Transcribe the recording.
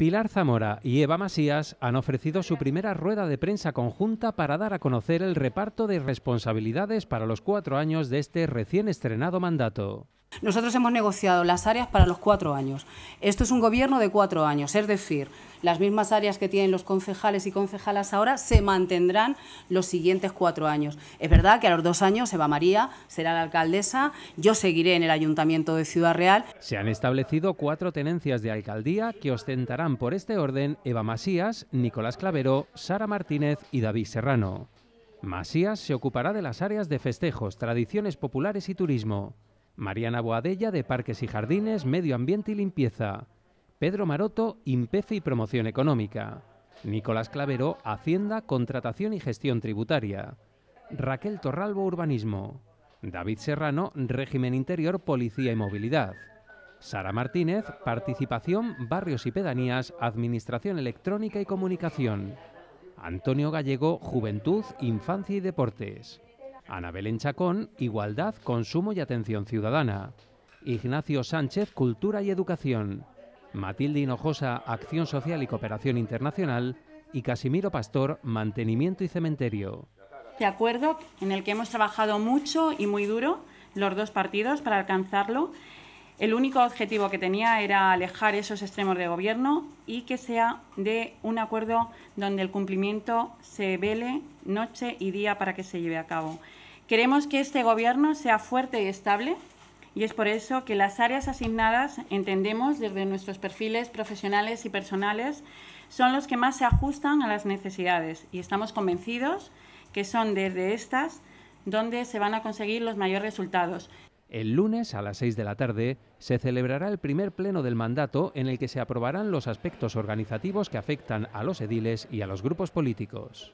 Pilar Zamora y Eva Masías han ofrecido su primera rueda de prensa conjunta para dar a conocer el reparto de responsabilidades para los cuatro años de este recién estrenado mandato. Nosotros hemos negociado las áreas para los cuatro años. Esto es un gobierno de cuatro años, es decir, las mismas áreas que tienen los concejales y concejalas ahora se mantendrán los siguientes cuatro años. Es verdad que a los dos años Eva María será la alcaldesa, yo seguiré en el Ayuntamiento de Ciudad Real. Se han establecido cuatro tenencias de alcaldía que ostentarán por este orden Eva Masías, Nicolás Clavero, Sara Martínez y David Serrano. Masías se ocupará de las áreas de festejos, tradiciones populares y turismo. Mariana Boadella de Parques y Jardines, Medio Ambiente y Limpieza, Pedro Maroto, Impefe y Promoción Económica, Nicolás Clavero, Hacienda, Contratación y Gestión Tributaria, Raquel Torralbo, Urbanismo, David Serrano, Régimen Interior, Policía y Movilidad, Sara Martínez, Participación, Barrios y Pedanías, Administración Electrónica y Comunicación, Antonio Gallego, Juventud, Infancia y Deportes. Ana Belén Igualdad, Consumo y Atención Ciudadana. Ignacio Sánchez, Cultura y Educación. Matilde Hinojosa, Acción Social y Cooperación Internacional. Y Casimiro Pastor, Mantenimiento y Cementerio. De acuerdo, en el que hemos trabajado mucho y muy duro los dos partidos para alcanzarlo el único objetivo que tenía era alejar esos extremos de gobierno y que sea de un acuerdo donde el cumplimiento se vele noche y día para que se lleve a cabo. Queremos que este gobierno sea fuerte y estable y es por eso que las áreas asignadas, entendemos desde nuestros perfiles profesionales y personales, son los que más se ajustan a las necesidades y estamos convencidos que son desde estas donde se van a conseguir los mayores resultados, el lunes a las 6 de la tarde se celebrará el primer pleno del mandato en el que se aprobarán los aspectos organizativos que afectan a los ediles y a los grupos políticos.